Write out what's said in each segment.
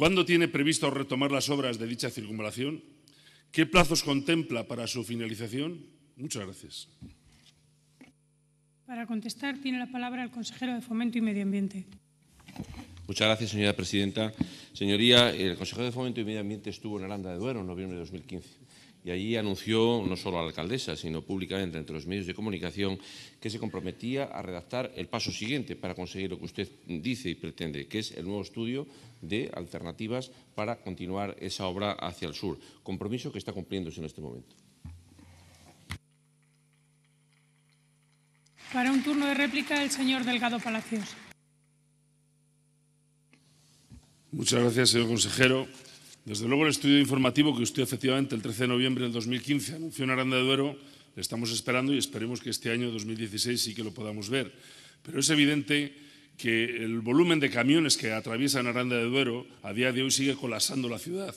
¿Cuándo tiene previsto retomar las obras de dicha circunvalación? ¿Qué plazos contempla para su finalización? Muchas gracias. Para contestar tiene la palabra el consejero de Fomento y Medio Ambiente. Muchas gracias, señora presidenta. Señoría, el consejero de Fomento y Medio Ambiente estuvo en Aranda de Duero en noviembre de 2015 y allí anunció no solo a la alcaldesa, sino públicamente entre los medios de comunicación, que se comprometía a redactar el paso siguiente para conseguir lo que usted dice y pretende, que es el nuevo estudio de alternativas para continuar esa obra hacia el sur, compromiso que está cumpliéndose en este momento. Para un turno de réplica, el señor Delgado Palacios. Muchas gracias, señor consejero. Desde luego el estudio informativo que usted efectivamente el 13 de noviembre del 2015 anunció en Aranda de Duero, le estamos esperando y esperemos que este año 2016 sí que lo podamos ver. Pero es evidente que el volumen de camiones que atraviesan Aranda de Duero a día de hoy sigue colapsando la ciudad.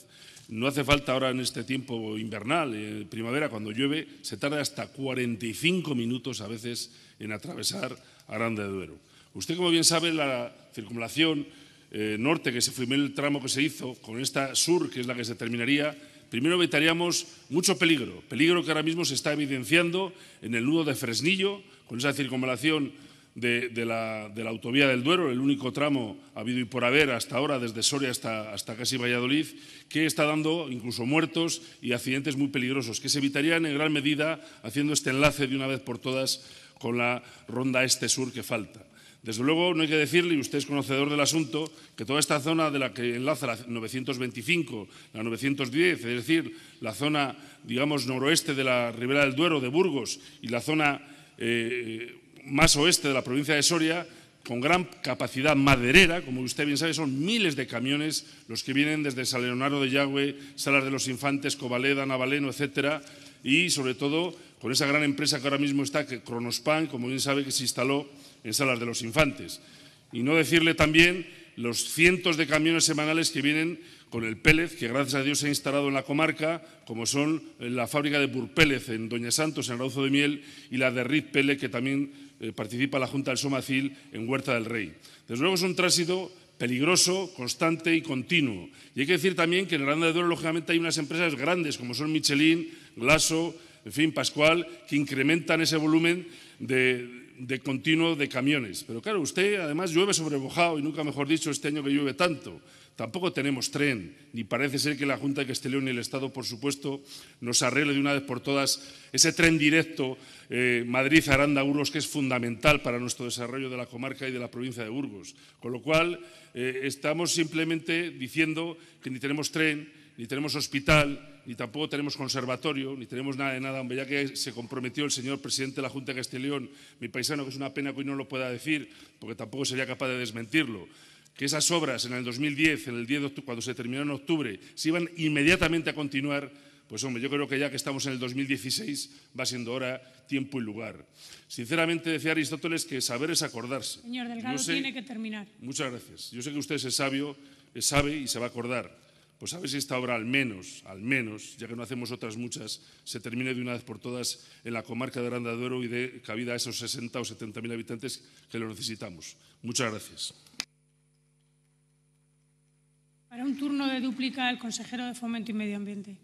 No hace falta ahora en este tiempo invernal, en eh, primavera, cuando llueve, se tarda hasta 45 minutos a veces en atravesar Aranda de Duero. Usted, como bien sabe, la circulación... Eh, norte, que se es el tramo que se hizo, con esta sur, que es la que se terminaría, primero evitaríamos mucho peligro, peligro que ahora mismo se está evidenciando en el nudo de Fresnillo, con esa circunvalación de, la, de la, autovía del Duero, el único tramo habido y por haber hasta ahora, desde Soria hasta, hasta casi Valladolid, que está dando incluso muertos y accidentes muy peligrosos, que se evitarían en gran medida haciendo este enlace de una vez por todas con la ronda este-sur que falta. Desde luego, no hay que decirle, y usted es conocedor del asunto, que toda esta zona de la que enlaza la 925, la 910, es decir, la zona, digamos, noroeste de la Ribera del Duero, de Burgos, y la zona eh, más oeste de la provincia de Soria, con gran capacidad maderera, como usted bien sabe, son miles de camiones los que vienen desde San Leonardo de Yagüe, Salas de los Infantes, Cobaleda, Navaleno, etcétera, y sobre todo con esa gran empresa que ahora mismo está, que Cronospan, como bien sabe, que se instaló en salas de los infantes. Y no decirle también los cientos de camiones semanales que vienen con el Pélez, que gracias a Dios se ha instalado en la comarca, como son la fábrica de Burpélez en Doña Santos, en Arauzo de Miel, y la de Riz Pélez, que también eh, participa la Junta del Somacil en Huerta del Rey. Desde luego es un tránsito peligroso, constante y continuo. Y hay que decir también que en el andalucía de Duero, lógicamente, hay unas empresas grandes como son Michelin, Glaso, en fin, Pascual, que incrementan ese volumen de, de continuo de camiones. Pero claro, usted además llueve sobre y nunca mejor dicho este año que llueve tanto. Tampoco tenemos tren, ni parece ser que la Junta de Castellón y el Estado, por supuesto, nos arregle de una vez por todas ese tren directo eh, Madrid-Aranda-Burgos que es fundamental para nuestro desarrollo de la comarca y de la provincia de Burgos. Con lo cual, eh, estamos simplemente diciendo que ni tenemos tren, ni tenemos hospital, ni tampoco tenemos conservatorio, ni tenemos nada de nada, hombre, ya que se comprometió el señor presidente de la Junta de Castellón, mi paisano, que es una pena que hoy no lo pueda decir, porque tampoco sería capaz de desmentirlo, que esas obras en el 2010, en el 10 cuando se terminó en octubre, se iban inmediatamente a continuar, pues hombre, yo creo que ya que estamos en el 2016 va siendo hora, tiempo y lugar. Sinceramente decía Aristóteles que saber es acordarse. Señor Delgado, tiene que terminar. Muchas gracias. Yo sé que usted es sabio, es sabe y se va a acordar pues a ver si esta obra al menos, al menos, ya que no hacemos otras muchas, se termine de una vez por todas en la comarca de Aranda Duero y de cabida a esos 60 o 70 mil habitantes que lo necesitamos. Muchas gracias. Para un turno de dúplica, el consejero de Fomento y Medio Ambiente.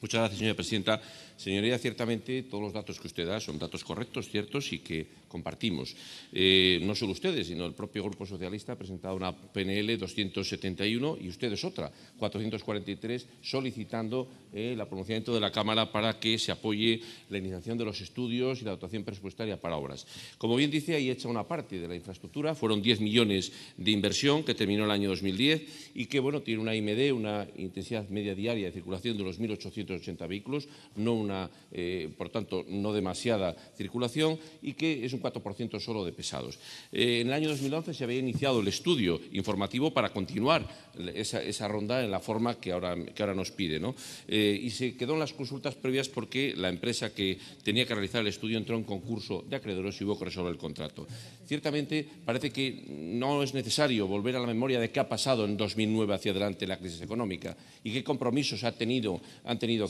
Muchas gracias, señora presidenta. Señoría, ciertamente todos los datos que usted da son datos correctos, ciertos y que compartimos. Eh, no solo ustedes, sino el propio Grupo Socialista ha presentado una PNL 271 y ustedes otra, 443, solicitando eh, el pronunciamiento de la Cámara para que se apoye la iniciación de los estudios y la dotación presupuestaria para obras. Como bien dice, ahí hecha una parte de la infraestructura, fueron 10 millones de inversión que terminó el año 2010 y que bueno, tiene una IMD, una intensidad media diaria de circulación de los 1.880 vehículos, no una, eh, por tanto, no demasiada circulación y que es un 4% solo de pesados. Eh, en el año 2011 se había iniciado el estudio informativo para continuar esa, ronda en la forma que ahora, nos pide. ¿no? Eh, y se quedó en las consultas previas porque la empresa que tenía que realizar el estudio entró en concurso de acreedores y hubo que resolver el contrato. Ciertamente parece que no es necesario volver a la memoria de qué ha pasado en 2009 hacia adelante la crisis económica y qué compromisos han tenido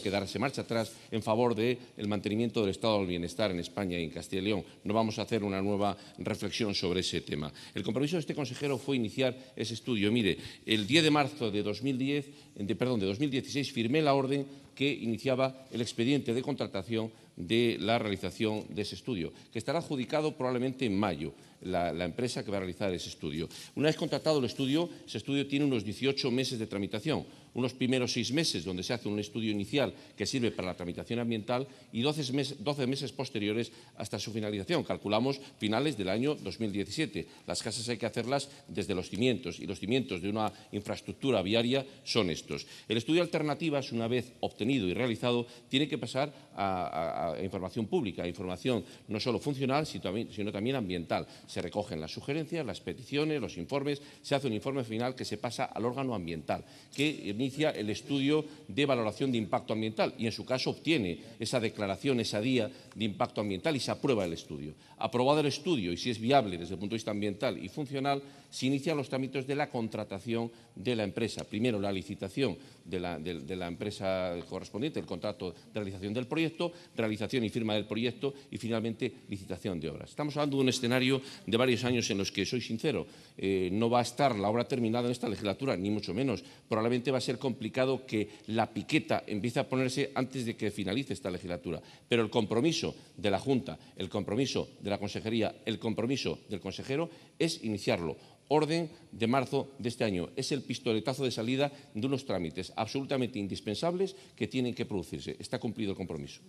que darse marcha atrás en favor del mantenimiento del estado del bienestar en España y en Castilla y León. No vamos hacer una nueva reflexión sobre ese tema. El compromiso de este consejero fue iniciar ese estudio. Mire, el 10 de marzo de, 2016 firmé la orden que iniciaba el expediente de contratación de la realización de ese estudio, que estará adjudicado probablemente en mayo. la, empresa que va a realizar ese estudio. Una vez contratado el estudio, ese estudio tiene unos 18 meses de tramitación unos primeros seis meses donde se hace un estudio inicial que sirve para la tramitación ambiental y 12 meses, 12 meses posteriores hasta su finalización. Calculamos finales del año 2017. Las casas hay que hacerlas desde los cimientos y los cimientos de una infraestructura viaria son estos. El estudio de alternativas, una vez obtenido y realizado, tiene que pasar a, información pública, a información no solo funcional, sino también ambiental. Se recogen las sugerencias, las peticiones, los informes, se hace un informe final que se pasa al órgano ambiental, que eh, inicia el estudio de valoración de impacto ambiental y en su caso obtiene esa declaración, esa día de impacto ambiental y se aprueba el estudio. Aprobado el estudio y si es viable desde el punto de vista ambiental y funcional, se inician los trámites de la contratación de la empresa. Primero la licitación de la, empresa correspondiente, el contrato de realización del proyecto, realización y firma del proyecto y finalmente licitación de obras. Estamos hablando de un escenario de varios años en los que, soy sincero, eh, no va a estar la obra terminada en esta legislatura, ni mucho menos. Probablemente va a ser ser complicado que la piqueta empiece a ponerse antes de que finalice esta legislatura. Pero el compromiso de la Junta, el compromiso de la Consejería, el compromiso del consejero es iniciarlo. Orden de marzo de este año. Es el pistoletazo de salida de unos trámites absolutamente indispensables que tienen que producirse. Está cumplido el compromiso.